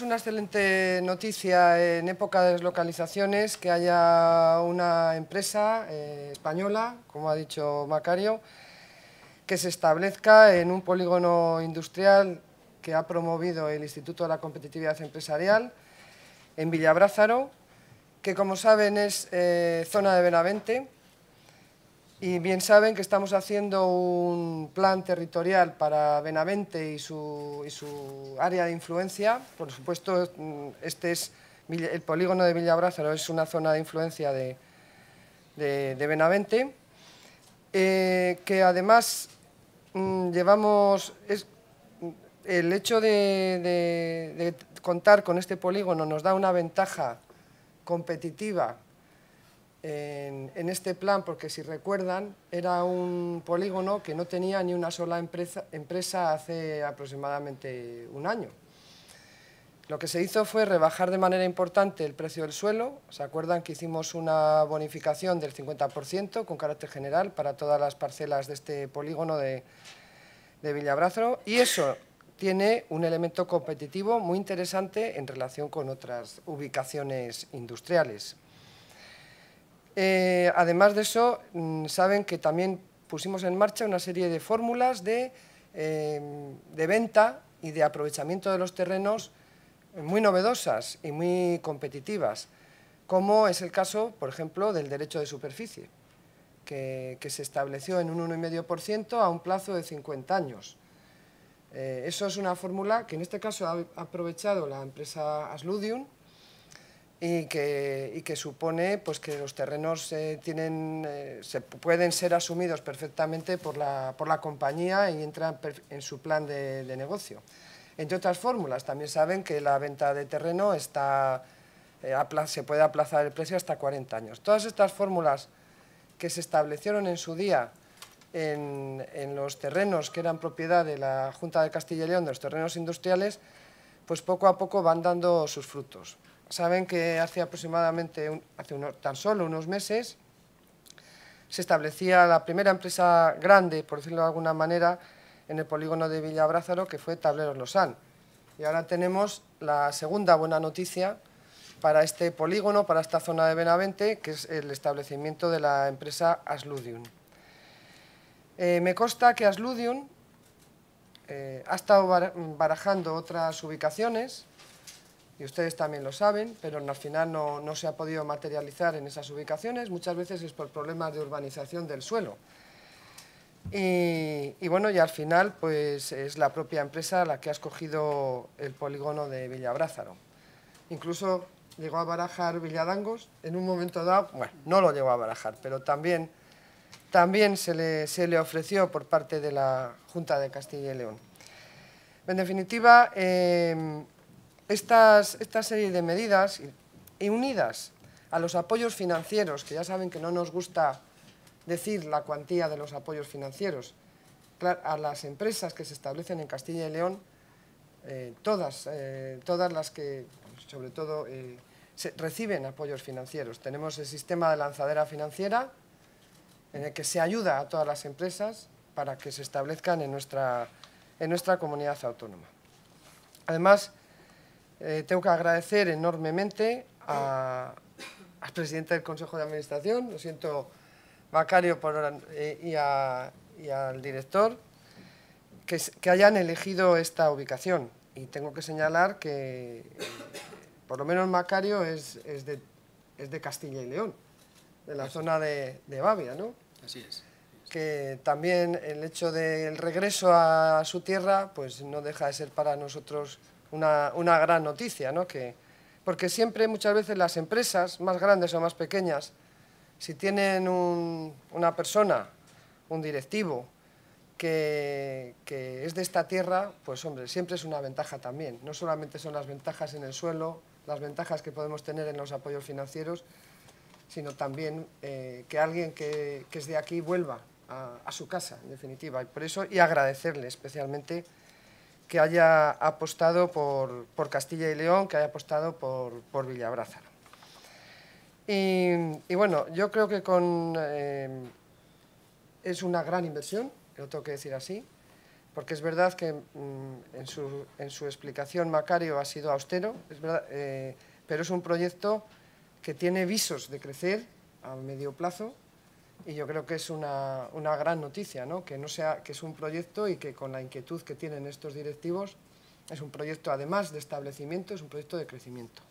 Es una excelente noticia en época de deslocalizaciones que haya una empresa eh, española, como ha dicho Macario, que se establezca en un polígono industrial que ha promovido el Instituto de la Competitividad Empresarial en Villabrázaro, que como saben es eh, zona de Benavente, y bien saben que estamos haciendo un plan territorial para Benavente y su, área de influencia. Por supuesto, este es el polígono de Villabrázaro es una zona de influencia de, Benavente, eh, que además mm, llevamos... Es, el hecho de contar con este polígono nos da una ventaja competitiva en, este plan, porque si recuerdan, era un polígono que no tenía ni una sola empresa, hace aproximadamente un año. Lo que se hizo fue rebajar de manera importante el precio del suelo. ¿Se acuerdan que hicimos una bonificación del 50% con carácter general para todas las parcelas de este polígono de, de Villabrazo? Y eso tiene un elemento competitivo muy interesante en relación con otras ubicaciones industriales. Eh, además de eso, mm, saben que también pusimos en marcha una serie de fórmulas em, de, venta y de aprovechamiento de los terrenos muy novedosas y muy competitivas, como es el caso, por ejemplo, del derecho de superficie, que, se estableció en un 1,5% a un plazo de 50 años. Eh, eso es una fórmula que en este caso ha aprovechado la empresa Asludium, y que, supone pues, que los terrenos eh, tienen, eh, pueden ser asumidos perfectamente por la, por la compañía y entran en su plan de, negocio. Entre otras fórmulas, también saben que la venta de terreno está, eh, se puede aplazar el precio hasta 40 años. Todas estas fórmulas que se establecieron en su día en, los terrenos que eran propiedad de la Junta de Castilla y León, de los terrenos industriales, pues poco a poco van dando sus frutos saben que hace aproximadamente, hace tan solo unos meses, se establecía la primera empresa grande, por decirlo de alguna manera, en el polígono de Villabrázaro, que fue Tableros Losán. Y ahora tenemos la segunda buena noticia para este polígono, para esta zona de Benavente, que es el establecimiento de la empresa Asludium. Eh, me consta que Asludium eh, ha estado barajando otras ubicaciones y ustedes también lo saben, pero al final no, se ha podido materializar en esas ubicaciones, muchas veces es por problemas de urbanización del suelo. Y, bueno, y al final pues es la propia empresa la que ha escogido el polígono de Villabrázaro. Incluso llegó a barajar Villadangos, en un momento dado, bueno, no lo llegó a barajar, pero también, también se, le, ofreció por parte de la Junta de Castilla y León. En definitiva, eh, estas, esta serie de medidas y, unidas a los apoyos financieros, que ya saben que no nos gusta decir la cuantía de los apoyos financieros, a las empresas que se establecen en Castilla y León, eh, todas, eh, todas las que, sobre todo, eh, reciben apoyos financieros. Tenemos el sistema de lanzadera financiera, en el que se ayuda a todas las empresas para que se establezcan en nuestra, en nuestra comunidad autónoma. Además, eh, tengo que agradecer enormemente a, al presidente del Consejo de Administración, lo siento, Macario, por, eh, y, al director, que, hayan elegido esta ubicación. Y tengo que señalar que, por lo menos Macario es, es, de, es de, Castilla y León, de la zona de, de Bavia, ¿no? Así es que también el hecho del regreso a su tierra pues no deja de ser para nosotros una, gran noticia, ¿no? que, porque siempre muchas veces las empresas, más grandes o más pequeñas, si tienen una persona, un directivo, que, es de esta tierra, pues hombre, siempre es una ventaja también. No solamente son las ventajas en el suelo, las ventajas que podemos tener en los apoyos financieros, sino también eh, que alguien que es de aquí vuelva, a, su casa, en definitiva. Y por eso, y agradecerle especialmente que haya apostado por, Castilla y León, que haya apostado por, por Y, bueno, yo creo que con, eh, es una gran inversión, lo tengo que decir así, porque es verdad que mm, en, su, explicación Macario ha sido austero, eh, pero es un proyecto que tiene visos de crecer a medio plazo y yo creo que es una, gran noticia, ¿no? Que, no sea, que es un proyecto y que con la inquietud que tienen estos directivos es un proyecto, además de establecimiento, es un proyecto de crecimiento.